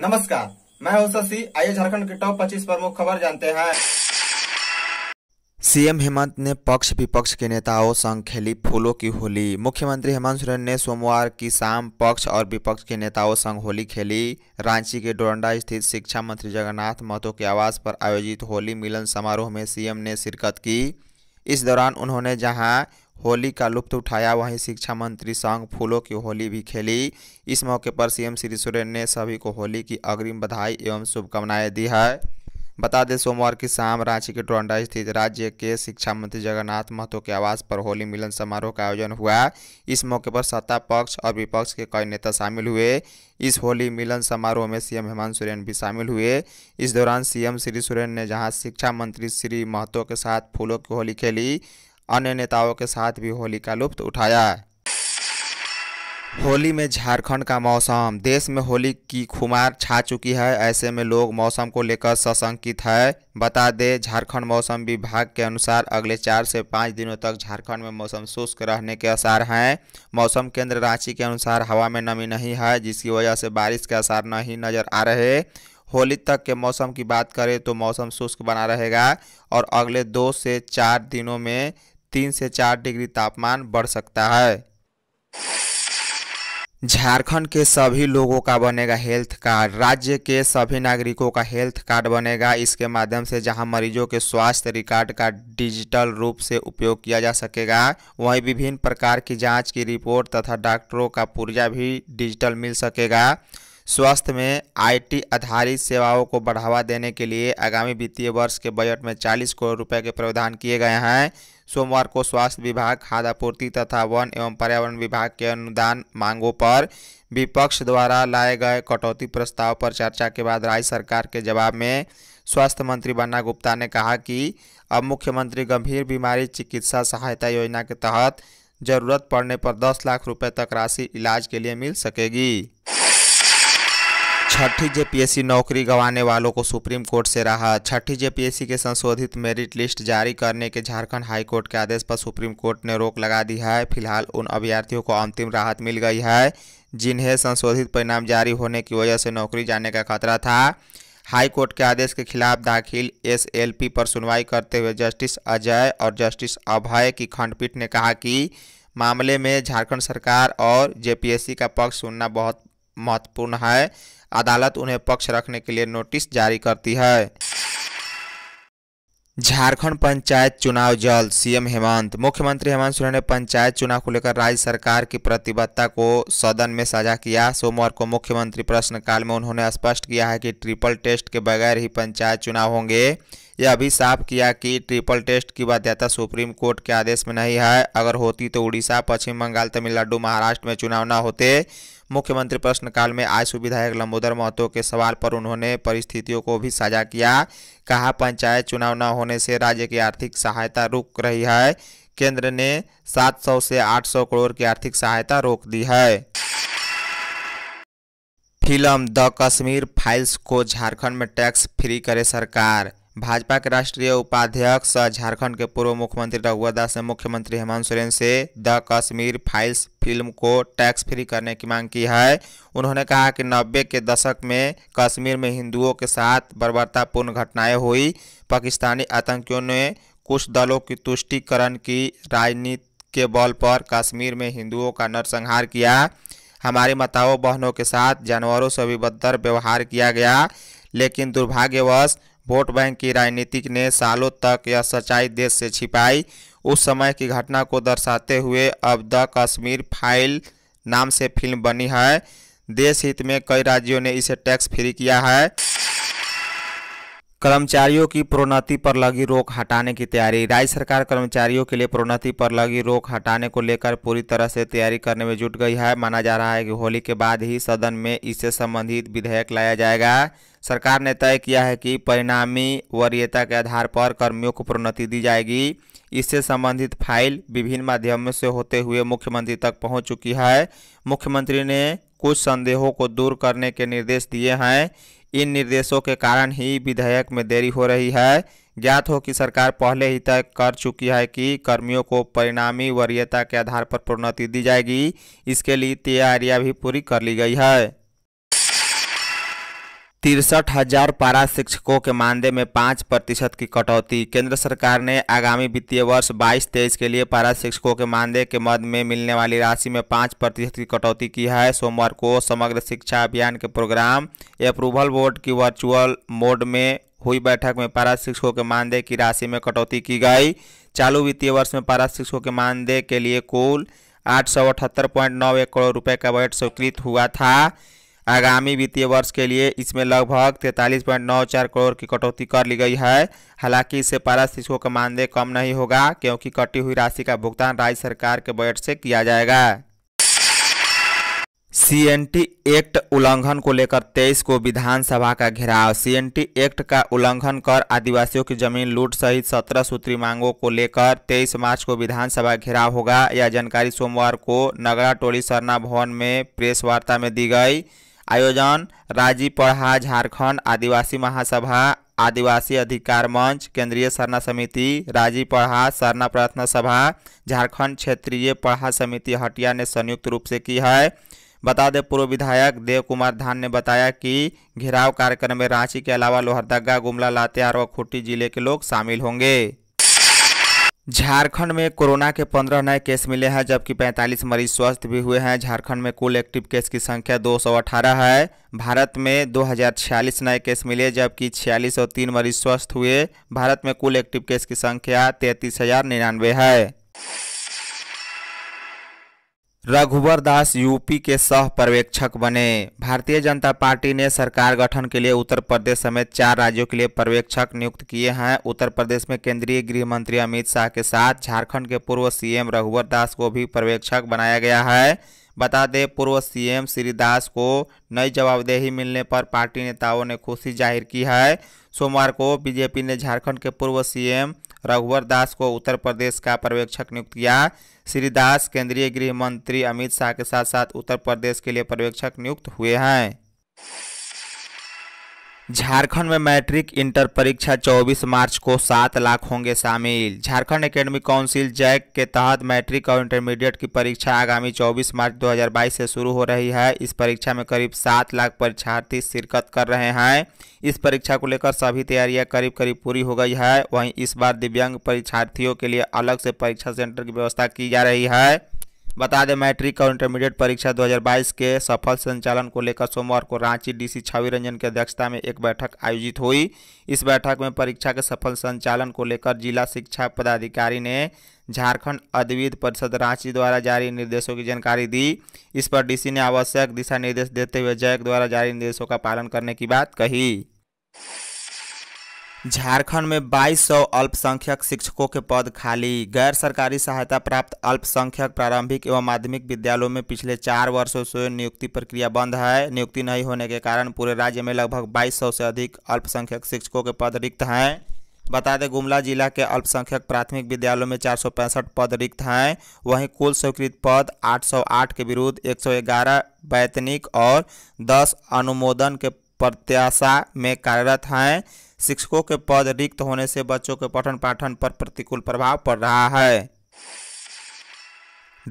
नमस्कार मैं हूं शशि आइए झारखंड के टॉप 25 प्रमुख खबर जानते हैं सीएम हेमंत ने पक्ष विपक्ष के नेताओं संग खेली फूलों की होली मुख्यमंत्री हेमंत सोरेन ने सोमवार की शाम पक्ष और विपक्ष के नेताओं संग होली खेली रांची के डोरंडा स्थित शिक्षा मंत्री जगन्नाथ महतो के आवास पर आयोजित होली मिलन समारोह में सीएम ने शिरकत की इस दौरान उन्होंने जहां होली का लुप्त उठाया वहीं शिक्षा मंत्री संग फूलों की होली भी खेली इस मौके पर सीएम श्री सोरेन ने सभी को होली की अग्रिम बधाई एवं शुभकामनाएं दी है बता दें सोमवार की शाम रांची के टोंडा स्थित राज्य के शिक्षा मंत्री जगन्नाथ महतो के आवास पर होली मिलन समारोह का आयोजन हुआ इस मौके पर सत्ता पक्ष और विपक्ष के कई नेता शामिल हुए इस होली मिलन समारोह में सीएम हेमंत सोरेन भी शामिल हुए इस दौरान सीएम श्री सोरेन ने जहां शिक्षा मंत्री श्री महतो के साथ फूलों की होली खेली अन्य नेताओं के साथ भी होली का लुप्त उठाया है होली में झारखंड का मौसम देश में होली की खुमार छा चुकी है ऐसे में लोग मौसम को लेकर सशंकित है बता दें झारखंड मौसम विभाग के अनुसार अगले चार से पाँच दिनों तक झारखंड में मौसम शुष्क रहने के आसार हैं मौसम केंद्र रांची के अनुसार हवा में नमी नहीं है जिसकी वजह से बारिश के आसार नहीं नज़र आ रहे होली तक के मौसम की बात करें तो मौसम शुष्क बना रहेगा और अगले दो से चार दिनों में तीन से चार डिग्री तापमान बढ़ सकता है झारखंड के सभी लोगों का बनेगा हेल्थ कार्ड राज्य के सभी नागरिकों का हेल्थ कार्ड बनेगा इसके माध्यम से जहां मरीजों के स्वास्थ्य रिकॉर्ड का डिजिटल रूप से उपयोग किया जा सकेगा वहीं विभिन्न प्रकार की जांच की रिपोर्ट तथा डॉक्टरों का पुर्जा भी डिजिटल मिल सकेगा स्वास्थ्य में आईटी आधारित सेवाओं को बढ़ावा देने के लिए आगामी वित्तीय वर्ष के बजट में चालीस करोड़ रुपये के प्रावधान किए गए हैं सोमवार को स्वास्थ्य विभाग खाद्य आपूर्ति तथा वन एवं पर्यावरण विभाग के अनुदान मांगों पर विपक्ष द्वारा लाए गए कटौती प्रस्ताव पर चर्चा के बाद राज्य सरकार के जवाब में स्वास्थ्य मंत्री बन्ना गुप्ता ने कहा कि अब मुख्यमंत्री गंभीर बीमारी चिकित्सा सहायता योजना के तहत जरूरत पड़ने पर 10 लाख रुपए तक राशि इलाज के लिए मिल सकेगी छठी जेपीएससी नौकरी गंवाने वालों को सुप्रीम कोर्ट से राहत छठी जेपीएससी के संशोधित मेरिट लिस्ट जारी करने के झारखंड हाई कोर्ट के आदेश पर सुप्रीम कोर्ट ने रोक लगा दी है फिलहाल उन अभ्यर्थियों को अंतिम राहत मिल गई है जिन्हें संशोधित परिणाम जारी होने की वजह से नौकरी जाने का खतरा था हाई कोर्ट के आदेश के खिलाफ दाखिल एस पर सुनवाई करते हुए जस्टिस अजय और जस्टिस अभय की खंडपीठ ने कहा कि मामले में झारखंड सरकार और जे का पक्ष सुनना बहुत महत्वपूर्ण है अदालत उन्हें पक्ष रखने के लिए नोटिस जारी करती है झारखंड पंचायत चुनाव जल्द सीएम हेमंत मुख्यमंत्री हेमंत सोरेन ने पंचायत चुनाव को लेकर राज्य सरकार की प्रतिबद्धता को सदन में साझा किया सोमवार को मुख्यमंत्री प्रश्नकाल में उन्होंने स्पष्ट किया है कि ट्रिपल टेस्ट के बगैर ही पंचायत चुनाव होंगे यह भी साफ किया कि ट्रिपल टेस्ट की बाध्यता सुप्रीम कोर्ट के आदेश में नहीं है अगर होती तो उड़ीसा पश्चिम बंगाल तमिलनाडु महाराष्ट्र में चुनाव न होते मुख्यमंत्री प्रश्नकाल में आयसु विधायक लंबोदर महतो के सवाल पर उन्होंने परिस्थितियों को भी साझा किया कहा पंचायत चुनाव न होने से राज्य की आर्थिक सहायता रुक रही है केंद्र ने 700 से 800 करोड़ की आर्थिक सहायता रोक दी है फिल्म द कश्मीर फाइल्स को झारखंड में टैक्स फ्री करे सरकार भाजपा के राष्ट्रीय उपाध्यक्ष झारखंड के पूर्व मुख्यमंत्री रघुवर दास ने मुख्यमंत्री हेमंत सोरेन से द कश्मीर फाइल्स फिल्म को टैक्स फ्री करने की मांग की है उन्होंने कहा कि नब्बे के दशक में कश्मीर में हिंदुओं के साथ बर्बरतापूर्ण घटनाएं हुई पाकिस्तानी आतंकियों ने कुछ दलों की तुष्टिकरण की राजनीति के बल पर कश्मीर में हिंदुओं का नरसंहार किया हमारी माताओं बहनों के साथ जानवरों से भी बदतर व्यवहार किया गया लेकिन दुर्भाग्यवश वोट बैंक की राजनीतिक ने सालों तक यह सच्चाई देश से छिपाई उस समय की घटना को दर्शाते हुए अब द कश्मीर फाइल नाम से फिल्म बनी है देश हित में कई राज्यों ने इसे टैक्स फ्री किया है कर्मचारियों की प्रोन्नति पर लगी रोक हटाने की तैयारी राज्य सरकार कर्मचारियों के लिए प्रोन्नति पर लगी रोक हटाने को लेकर पूरी तरह से तैयारी करने में जुट गई है माना जा रहा है कि होली के बाद ही सदन में इससे संबंधित विधेयक लाया जाएगा सरकार ने तय किया है कि परिणामी वरीयता के आधार पर कर्मियों को प्रोन्नति दी जाएगी इससे संबंधित फाइल विभिन्न माध्यमों से होते हुए मुख्यमंत्री तक पहुँच चुकी है मुख्यमंत्री ने कुछ संदेहों को दूर करने के निर्देश दिए हैं इन निर्देशों के कारण ही विधेयक में देरी हो रही है ज्ञात हो कि सरकार पहले ही तय कर चुकी है कि कर्मियों को परिणामी वरीयता के आधार पर प्रोन्नति दी जाएगी इसके लिए तैयारियां भी पूरी कर ली गई है तिरसठ हजार पारा शिक्षकों के मानदेय में पाँच प्रतिशत की कटौती केंद्र सरकार ने आगामी वित्तीय वर्ष बाईस तेईस के लिए पारा शिक्षकों के मानदेय के मद में मिलने वाली राशि में पाँच प्रतिशत की कटौती की है सोमवार को समग्र शिक्षा अभियान के प्रोग्राम अप्रूवल बोर्ड की वर्चुअल मोड में हुई बैठक में पारा शिक्षकों के मानदेय की राशि में कटौती की गई चालू वित्तीय वर्ष में पारा शिक्षकों के मानदेय के लिए कुल आठ सौ अठहत्तर पॉइंट नौ एक करोड़ रुपये का बजट स्वीकृत हुआ था आगामी वित्तीय वर्ष के लिए इसमें लगभग तैंतालीस पॉइंट नौ चार करोड़ की कटौती कर ली गई है हालांकि इससे पारा शिक्षकों का मानदेय कम नहीं होगा क्योंकि कटी हुई राशि का भुगतान राज्य सरकार के बजट से किया जाएगा टी एक्ट उल्लंघन को लेकर तेईस को विधानसभा का घेराव सीएनटी एक्ट का उल्लंघन कर आदिवासियों की जमीन लूट सहित सत्रह सूत्री मांगों को लेकर तेईस मार्च को विधानसभा घेराव होगा यह जानकारी सोमवार को नगरा टोली सरना भवन में प्रेस वार्ता में दी गई आयोजन राजी पढ़ा झारखंड आदिवासी महासभा आदिवासी अधिकार मंच केंद्रीय सरना समिति राजी पढ़ा सरना प्रार्थना सभा झारखंड क्षेत्रीय पढ़ा समिति हटिया ने संयुक्त रूप से की है बता दें पूर्व विधायक देव कुमार धान ने बताया कि घेराव कार्यक्रम में रांची के अलावा लोहरदगा गुमला लातेहार और खूंटी जिले के लोग शामिल होंगे झारखंड में कोरोना के 15 नए केस मिले हैं जबकि 45 मरीज स्वस्थ भी हुए हैं झारखंड में कुल एक्टिव केस की संख्या 218 है भारत में 2046 नए केस मिले जबकि 4603 मरीज स्वस्थ हुए भारत में कुल एक्टिव केस की संख्या तैंतीस है रघुवर दास यूपी के सह पर्यवेक्षक बने भारतीय जनता पार्टी ने सरकार गठन के लिए उत्तर प्रदेश समेत चार राज्यों के लिए पर्यवेक्षक नियुक्त किए हैं उत्तर प्रदेश में केंद्रीय गृह मंत्री अमित शाह के साथ झारखंड के पूर्व सीएम रघुवर दास को भी पर्यवेक्षक बनाया गया है बता दें पूर्व सीएम श्री दास को नई जवाबदेही मिलने पर पार्टी नेताओं ने खुशी जाहिर की है सोमवार को बीजेपी ने झारखंड के पूर्व सीएम रघुवर दास को उत्तर प्रदेश का पर्यवेक्षक नियुक्त किया श्री दास केंद्रीय गृह मंत्री अमित शाह के साथ साथ उत्तर प्रदेश के लिए पर्यवेक्षक नियुक्त हुए हैं झारखंड में मैट्रिक इंटर परीक्षा 24 मार्च को सात लाख होंगे शामिल झारखंड एकेडमिक काउंसिल जैक के तहत मैट्रिक और इंटरमीडिएट की परीक्षा आगामी 24 मार्च 2022 से शुरू हो रही है इस परीक्षा में करीब सात लाख परीक्षार्थी शिरकत कर रहे हैं इस परीक्षा को लेकर सभी तैयारियां करीब करीब पूरी हो गई है वहीं इस बार दिव्यांग परीक्षार्थियों के लिए अलग से परीक्षा सेंटर की व्यवस्था की जा रही है बता दें मैट्रिक और इंटरमीडिएट परीक्षा 2022 के सफल संचालन को लेकर सोमवार को रांची डीसी छवि रंजन की अध्यक्षता में एक बैठक आयोजित हुई इस बैठक में परीक्षा के सफल संचालन को लेकर जिला शिक्षा पदाधिकारी ने झारखंड अद्विध परिषद रांची द्वारा जारी निर्देशों की जानकारी दी इस पर डीसी ने आवश्यक दिशा निर्देश देते हुए जैक द्वारा जारी निर्देशों का पालन करने की बात कही झारखंड में 2200 अल्पसंख्यक शिक्षकों के पद खाली गैर सरकारी सहायता प्राप्त अल्पसंख्यक प्रारंभिक एवं माध्यमिक विद्यालयों में पिछले चार वर्षों से नियुक्ति प्रक्रिया बंद है नियुक्ति नहीं होने के कारण पूरे राज्य में लगभग 2200 से अधिक अल्पसंख्यक शिक्षकों के पद रिक्त हैं बता दें गुमला जिला के अल्पसंख्यक प्राथमिक विद्यालयों में चार पद रिक्त हैं वहीं कुल स्वीकृत पद आठ के विरुद्ध ग्यारह वैतनिक और दस अनुमोदन के प्रत्याशा में कार्यरत हैं शिक्षकों के पद रिक्त होने से बच्चों के पठन पाठन पर प्रतिकूल प्रभाव पड़ रहा है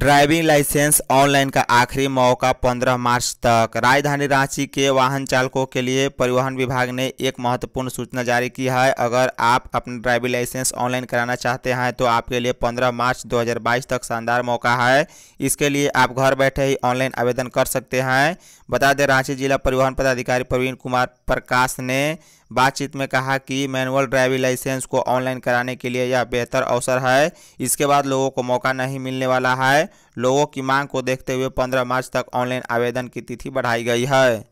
ड्राइविंग लाइसेंस ऑनलाइन का आखिरी मौका 15 मार्च तक राजधानी रांची के वाहन चालकों के लिए परिवहन विभाग ने एक महत्वपूर्ण सूचना जारी की है अगर आप अपना ड्राइविंग लाइसेंस ऑनलाइन कराना चाहते हैं तो आपके लिए 15 मार्च 2022 तक शानदार मौका है इसके लिए आप घर बैठे ही ऑनलाइन आवेदन कर सकते हैं बता दें रांची जिला परिवहन पदाधिकारी प्रवीण कुमार प्रकाश ने बातचीत में कहा कि मैनुअल ड्राइविंग लाइसेंस को ऑनलाइन कराने के लिए यह बेहतर अवसर है इसके बाद लोगों को मौका नहीं मिलने वाला है लोगों की मांग को देखते हुए पंद्रह मार्च तक ऑनलाइन आवेदन की तिथि बढ़ाई गई है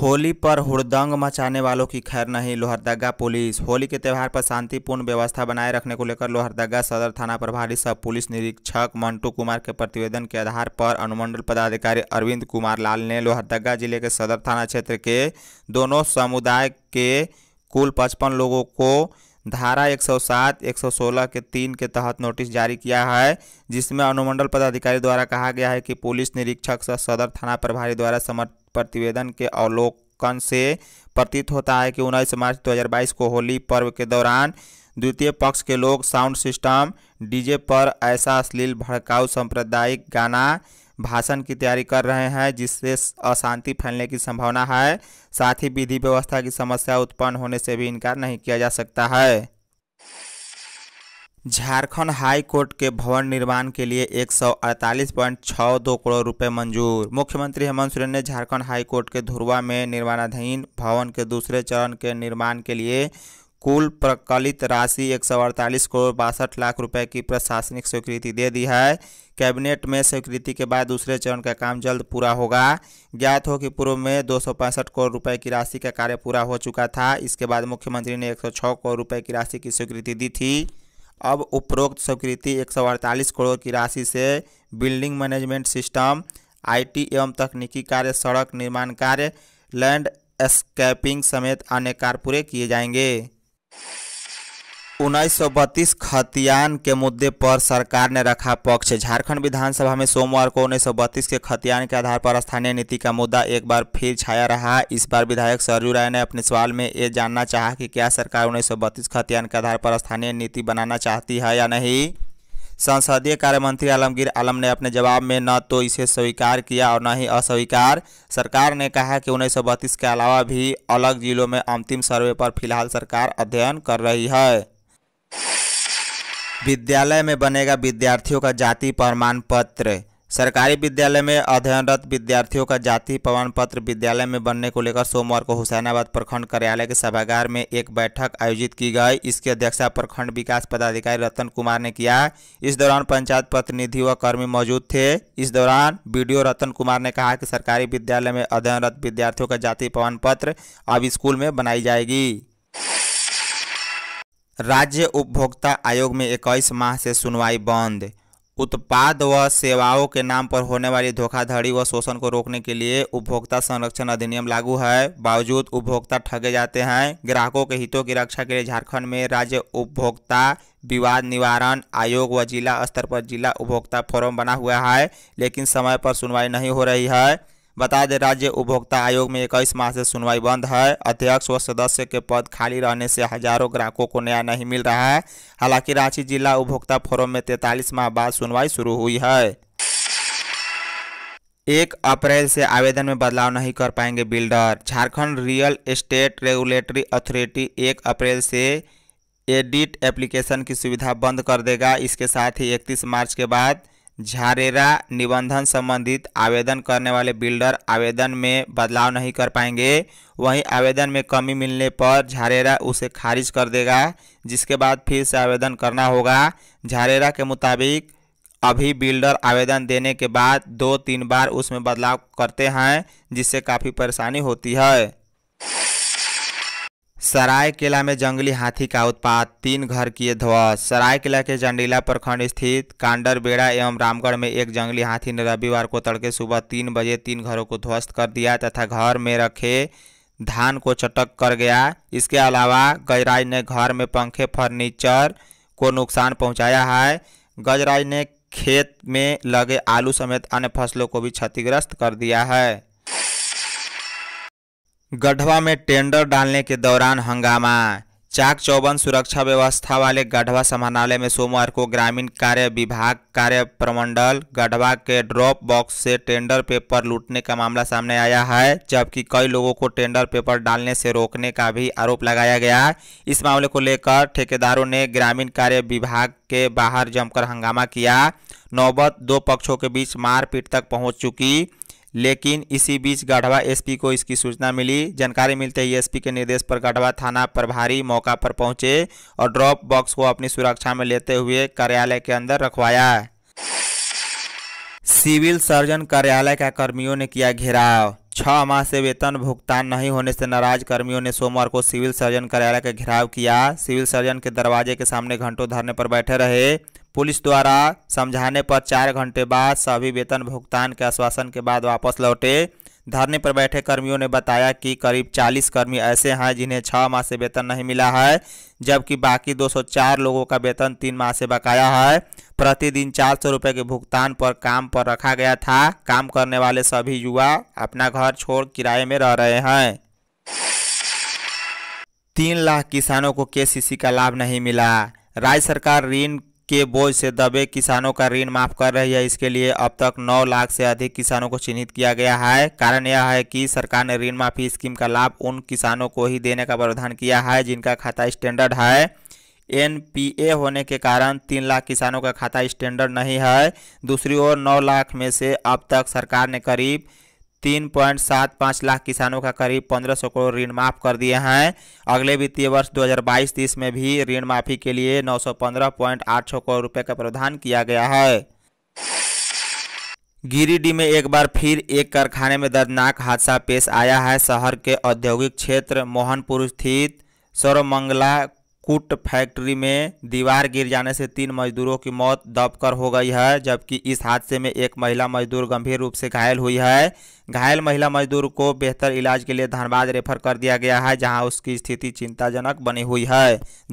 होली पर हुड़दंग मचाने वालों की खैर नहीं लोहरदगा पुलिस होली के त्यौहार पर शांतिपूर्ण व्यवस्था बनाए रखने को लेकर लोहरदगा सदर थाना प्रभारी सह पुलिस निरीक्षक मंटू कुमार के प्रतिवेदन के आधार पर अनुमंडल पदाधिकारी अरविंद कुमार लाल ने लोहरदगा जिले के सदर थाना क्षेत्र के दोनों समुदाय के कुल पचपन लोगों को धारा 107, 116 के तीन के तहत नोटिस जारी किया है जिसमें अनुमंडल पदाधिकारी द्वारा कहा गया है कि पुलिस निरीक्षक सदर थाना प्रभारी द्वारा समर्थ प्रतिवेदन के अवलोकन से प्रतीत होता है कि उन्नीस मार्च 2022 को होली पर्व के दौरान द्वितीय पक्ष के लोग साउंड सिस्टम डीजे पर ऐसा अश्लील भड़काऊ सांप्रदायिक गाना भाषण की तैयारी कर रहे हैं जिससे अशांति फैलने की संभावना है साथ ही विधि व्यवस्था की समस्या उत्पन्न होने से भी इनकार नहीं किया जा सकता है झारखंड हाई कोर्ट के भवन निर्माण के लिए एक करोड़ रुपए मंजूर मुख्यमंत्री हेमंत सोरेन ने झारखंड हाई कोर्ट के धुरवा में निर्माणाधीन भवन के दूसरे चरण के निर्माण के लिए कुल प्रकलित राशि एक करोड़ बासठ लाख रुपए की प्रशासनिक स्वीकृति दे दी है कैबिनेट में स्वीकृति के बाद दूसरे चरण का काम जल्द पूरा होगा ज्ञात हो कि पूर्व में दो करोड़ रुपए की राशि का कार्य पूरा हो चुका था इसके बाद मुख्यमंत्री ने 106 करोड़ रुपए की राशि की स्वीकृति दी थी अब उपरोक्त स्वीकृति एक करोड़ की राशि से बिल्डिंग मैनेजमेंट सिस्टम आईटी एवं तकनीकी कार्य सड़क निर्माण कार्य लैंड स्केपिंग समेत अन्य कार्य पूरे किए जाएंगे उन्नीस सौ बत्तीस खतियान के मुद्दे पर सरकार ने रखा पक्ष झारखंड विधानसभा में सोमवार को उन्नीस सौ बत्तीस के खतियान के आधार पर स्थानीय नीति का मुद्दा एक बार फिर छाया रहा इस बार विधायक सरयू राय ने अपने सवाल में ये जानना चाहा कि क्या सरकार उन्नीस सौ बत्तीस खतियान के आधार पर स्थानीय नीति बनाना चाहती है या नहीं संसदीय कार्य मंत्री आलमगीर आलम ने अपने जवाब में न तो इसे स्वीकार किया और न ही अस्वीकार सरकार ने कहा कि उन्नीस के अलावा भी अलग जिलों में अंतिम सर्वे पर फिलहाल सरकार अध्ययन कर रही है विद्यालय में बनेगा विद्यार्थियों का जाति प्रमाण पत्र सरकारी विद्यालय में अध्ययनरत विद्यार्थियों का जाति प्रमाण पत्र विद्यालय में बनने को लेकर सोमवार को हुसैनाबाद प्रखंड कार्यालय के सभागार में एक बैठक आयोजित की गई इसकी अध्यक्षता प्रखंड विकास पदाधिकारी रतन कुमार ने किया इस दौरान पंचायत प्रतिनिधि व कर्मी मौजूद थे इस दौरान बीडीओ रतन कुमार ने कहा कि सरकारी विद्यालय में अध्ययनरत विद्यार्थियों का जाति प्रमाण पत्र अब स्कूल में बनाई जाएगी राज्य उपभोक्ता आयोग में इक्कीस माह से सुनवाई बंद उत्पाद व सेवाओं के नाम पर होने वाली धोखाधड़ी व शोषण को रोकने के लिए उपभोक्ता संरक्षण अधिनियम लागू है बावजूद उपभोक्ता ठगे जाते हैं ग्राहकों के हितों की रक्षा के लिए झारखंड में राज्य उपभोक्ता विवाद निवारण आयोग व जिला स्तर पर जिला उपभोक्ता फोरम बना हुआ है लेकिन समय पर सुनवाई नहीं हो रही है बता दें राज्य उपभोक्ता आयोग में इक्कीस माह से सुनवाई बंद है अध्यक्ष व सदस्य के पद खाली रहने से हजारों ग्राहकों को न्याय नहीं मिल रहा है हालांकि रांची जिला उपभोक्ता फोरम में तैतालीस माह बाद सुनवाई शुरू हुई है एक अप्रैल से आवेदन में बदलाव नहीं कर पाएंगे builder Jharkhand real estate regulatory authority एक अप्रैल से एडिट एप्लीकेशन की सुविधा बंद कर देगा इसके साथ ही 31 मार्च के बाद झारेरा निबंधन संबंधित आवेदन करने वाले बिल्डर आवेदन में बदलाव नहीं कर पाएंगे वहीं आवेदन में कमी मिलने पर झारेरा उसे खारिज कर देगा जिसके बाद फिर से आवेदन करना होगा झारेरा के मुताबिक अभी बिल्डर आवेदन देने के बाद दो तीन बार उसमें बदलाव करते हैं जिससे काफ़ी परेशानी होती है सरायकेला में जंगली हाथी का उत्पात तीन घर किए ध्वस्त सरायकेला के जंडीला प्रखंड स्थित कांडर बेड़ा एवं रामगढ़ में एक जंगली हाथी ने रविवार को तड़के सुबह तीन बजे तीन घरों को ध्वस्त कर दिया तथा घर में रखे धान को चटक कर गया इसके अलावा गजराज ने घर में पंखे फर्नीचर को नुकसान पहुंचाया है गजराज ने खेत में लगे आलू समेत अन्य फसलों को भी क्षतिग्रस्त कर दिया है गढ़वा में टेंडर डालने के दौरान हंगामा चाक चौबन सुरक्षा व्यवस्था वाले गढ़वा समाहरणालय में सोमवार को ग्रामीण कार्य विभाग कार्य प्रमंडल गढ़वा के ड्रॉप बॉक्स से टेंडर पेपर लूटने का मामला सामने आया है जबकि कई लोगों को टेंडर पेपर डालने से रोकने का भी आरोप लगाया गया इस मामले को लेकर ठेकेदारों ने ग्रामीण कार्य विभाग के बाहर जमकर हंगामा किया नौबत दो पक्षों के बीच मारपीट तक पहुँच चुकी लेकिन इसी बीच गढ़वा एसपी को इसकी सूचना मिली जानकारी मिलते ही एसपी के निर्देश पर गढ़वा थाना प्रभारी मौका पर पहुंचे और ड्रॉप बॉक्स को अपनी सुरक्षा में लेते हुए कार्यालय के अंदर रखवाया सिविल सर्जन कार्यालय का कर्मियों ने किया घेराव छह माह से वेतन भुगतान नहीं होने से नाराज कर्मियों ने सोमवार को सिविल सर्जन कार्यालय का घेराव किया सिविल सर्जन के दरवाजे के सामने घंटों धरने पर बैठे रहे पुलिस द्वारा समझाने पर चार घंटे बाद सभी वेतन भुगतान के आश्वासन के बाद वापस लौटे धरने पर बैठे कर्मियों ने बताया कि करीब 40 कर्मी ऐसे हैं जिन्हें छः माह से वेतन नहीं मिला है जबकि बाकी 204 लोगों का वेतन तीन माह से बकाया है प्रतिदिन चार सौ रुपये के भुगतान पर काम पर रखा गया था काम करने वाले सभी युवा अपना घर छोड़ किराए में रह रहे हैं तीन लाख किसानों को केसीसी का लाभ नहीं मिला राज्य सरकार ऋण के बोझ से दबे किसानों का ऋण माफ कर रही है इसके लिए अब तक 9 लाख से अधिक किसानों को चिन्हित किया गया है कारण यह है कि सरकार ने ऋण माफी स्कीम का लाभ उन किसानों को ही देने का प्रावधान किया है जिनका खाता स्टैंडर्ड है एनपीए होने के कारण तीन लाख किसानों का खाता स्टैंडर्ड नहीं है दूसरी ओर नौ लाख में से अब तक सरकार ने करीब तीन पॉइंट सात पाँच लाख किसानों का करीब पंद्रह सौ करोड़ ऋण माफ कर दिए हैं अगले वित्तीय वर्ष 2022-23 में भी ऋण माफी के लिए नौ सौ पंद्रह पॉइंट आठ सौ करोड़ रुपए का प्रावधान किया गया है गिरिडीह में एक बार फिर एक कारखाने में दर्दनाक हादसा पेश आया है शहर के औद्योगिक क्षेत्र मोहनपुर स्थित सौरमंगला कुट फैक्ट्री में दीवार गिर जाने से तीन मजदूरों की मौत दबकर हो गई है जबकि इस हादसे में एक महिला मजदूर गंभीर रूप से घायल हुई है घायल महिला मजदूर को बेहतर इलाज के लिए धनबाद रेफर कर दिया गया है जहां उसकी स्थिति चिंताजनक बनी हुई है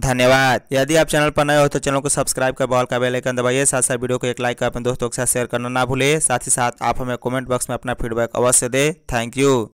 धन्यवाद यदि आप चैनल पर नए हो तो चैनल को सब्सक्राइब कर बॉल का बेलाइकन दबाइए साथ साथ वीडियो को एक लाइक कर अपने दोस्तों के साथ शेयर करना ना भूले साथ ही साथ आप हमें कॉमेंट बॉक्स में अपना फीडबैक अवश्य दे थैंक यू